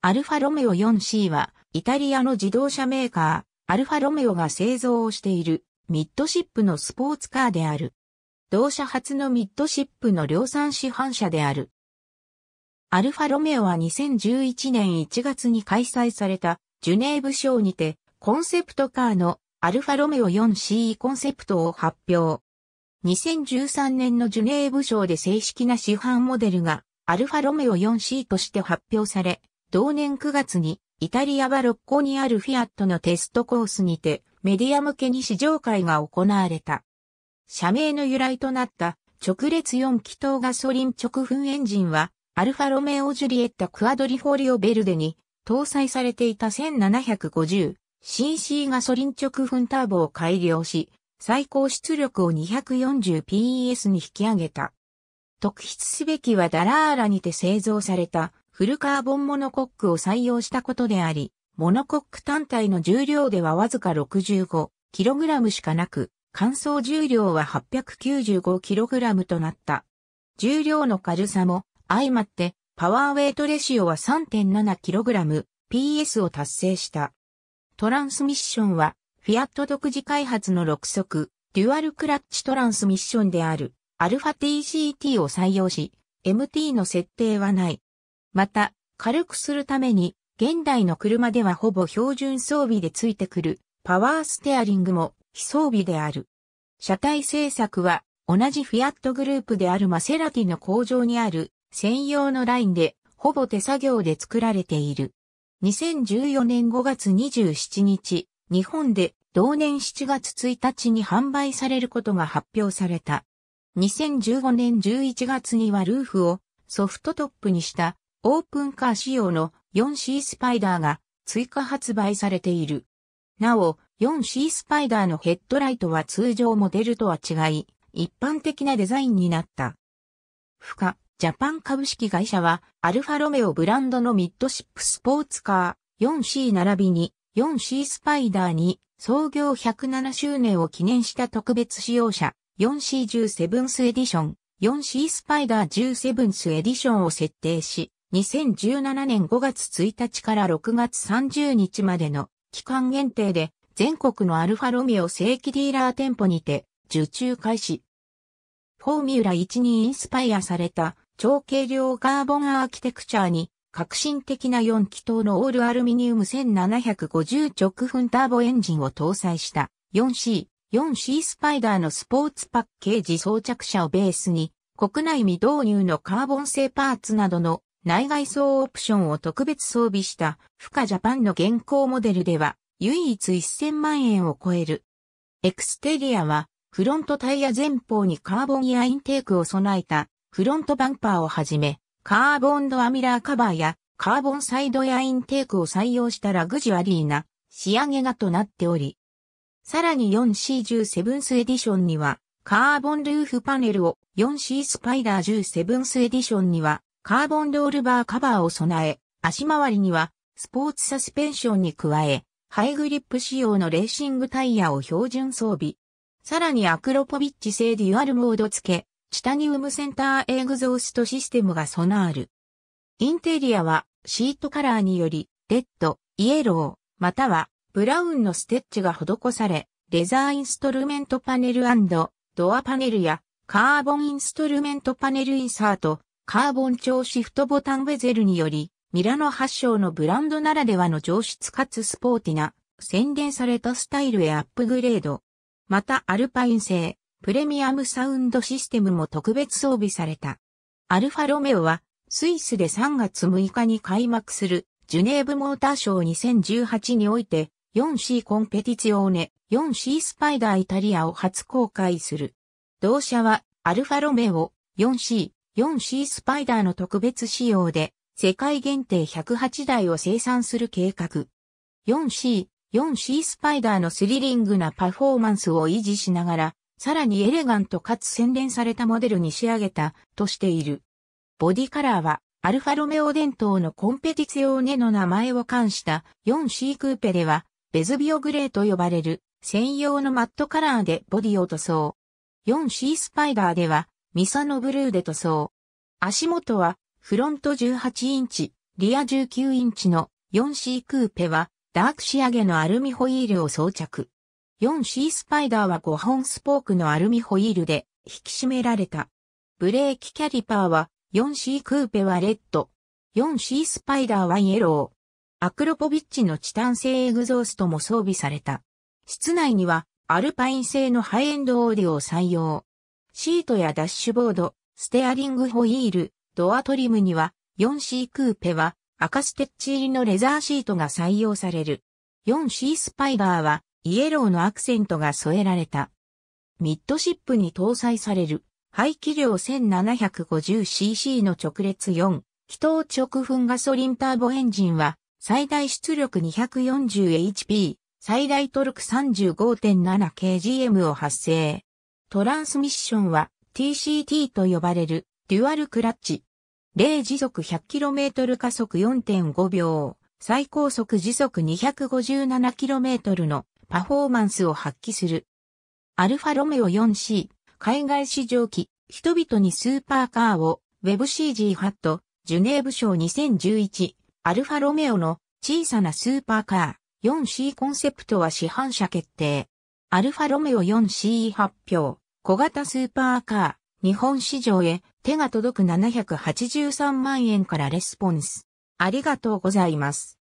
アルファロメオ 4C は、イタリアの自動車メーカー、アルファロメオが製造をしている、ミッドシップのスポーツカーである。同社初のミッドシップの量産市販車である。アルファロメオは2011年1月に開催されたジュネーブ賞にてコンセプトカーのアルファロメオ 4C コンセプトを発表。2013年のジュネーブ賞で正式な市販モデルがアルファロメオ 4C として発表され、同年9月にイタリアはロッコにあるフィアットのテストコースにてメディア向けに試乗会が行われた。社名の由来となった直列4気筒ガソリン直噴エンジンはアルファロメオジュリエッタクアドリフォリオベルデに搭載されていた 1750cc ガソリン直噴ターボを改良し最高出力を 240PS に引き上げた。特筆すべきはダラーラにて製造されたフルカーボンモノコックを採用したことであり、モノコック単体の重量ではわずか 65kg しかなく、乾燥重量は 895kg となった。重量の軽さも相まってパワーウェイトレシオは 3.7kg、PS を達成した。トランスミッションは、フィアット独自開発の6速、デュアルクラッチトランスミッションである、アルファ TCT を採用し、MT の設定はない。また、軽くするために、現代の車ではほぼ標準装備でついてくるパワーステアリングも非装備である。車体製作は同じフィアットグループであるマセラティの工場にある専用のラインでほぼ手作業で作られている。2014年5月27日、日本で同年7月1日に販売されることが発表された。2015年11月にはルーフをソフトトップにしたオープンカー仕様の 4C スパイダーが追加発売されている。なお、4C スパイダーのヘッドライトは通常モデルとは違い、一般的なデザインになった。不可、ジャパン株式会社は、アルファロメオブランドのミッドシップスポーツカー 4C 並びに 4C スパイダーに創業107周年を記念した特別使用車 4C17 スエディション、4C スパイダー17スエディションを設定し、2017年5月1日から6月30日までの期間限定で全国のアルファロミオ正規ディーラー店舗にて受注開始。フォーミュラ1にインスパイアされた超軽量カーボンアーキテクチャに革新的な4気筒のオールアルミニウム1750直噴ターボエンジンを搭載した 4C、4C スパイダーのスポーツパッケージ装着車をベースに国内未導入のカーボン製パーツなどの内外装オプションを特別装備した、富華ジャパンの現行モデルでは、唯一1000万円を超える。エクステリアは、フロントタイヤ前方にカーボンやインテークを備えた、フロントバンパーをはじめ、カーボンドアミラーカバーや、カーボンサイドやインテークを採用したラグジュアリーな仕上げがとなっており、さらに 4C17 スエディションには、カーボンルーフパネルを 4C スパイダー17スエディションには、カーボンロールバーカバーを備え、足回りにはスポーツサスペンションに加え、ハイグリップ仕様のレーシングタイヤを標準装備。さらにアクロポビッチ製デュアルモード付け、チタニウムセンターエグゾーストシステムが備わる。インテリアはシートカラーにより、レッド、イエロー、またはブラウンのステッチが施され、レザーインストルメントパネルドアパネルやカーボンインストルメントパネルインサート、カーボン調シフトボタンベゼルにより、ミラノ発祥のブランドならではの上質かつスポーティな、洗練されたスタイルへアップグレード。またアルパイン製、プレミアムサウンドシステムも特別装備された。アルファロメオは、スイスで3月6日に開幕する、ジュネーブモーターショー2018において、4C コンペティツオーネ、4C スパイダーイタリアを初公開する。同社は、アルファロメオ、4C、4C スパイダーの特別仕様で世界限定108台を生産する計画。4C、4C スパイダーのスリリングなパフォーマンスを維持しながら、さらにエレガントかつ洗練されたモデルに仕上げたとしている。ボディカラーはアルファロメオ伝統のコンペティツ用ネの名前を冠した 4C クーペではベズビオグレーと呼ばれる専用のマットカラーでボディを塗装。4C スパイダーではミサノブルーで塗装。足元は、フロント18インチ、リア19インチの 4C クーペは、ダーク仕上げのアルミホイールを装着。4C スパイダーは5本スポークのアルミホイールで引き締められた。ブレーキキャリパーは 4C クーペはレッド。4C スパイダーはイエロー。アクロポビッチのチタン製エグゾーストも装備された。室内にはアルパイン製のハイエンドオーディオを採用。シートやダッシュボード、ステアリングホイール、ドアトリムには 4C クーペは赤ステッチ入りのレザーシートが採用される。4C スパイダーはイエローのアクセントが添えられた。ミッドシップに搭載される排気量 1750cc の直列4、気筒直噴ガソリンターボエンジンは最大出力 240HP、最大トルク 35.7kgm を発生。トランスミッションは TCT と呼ばれるデュアルクラッチ。例時速 100km 加速4.5秒、最高速時速 257km のパフォーマンスを発揮する。アルファロメオ 4C、海外市場機、人々にスーパーカーをウェブ c g ハット、ジュネーブ賞2011、アルファロメオの小さなスーパーカー 4C コンセプトは市販車決定。アルファロメオ 4CE 発表、小型スーパーカー、日本市場へ手が届く783万円からレスポンス。ありがとうございます。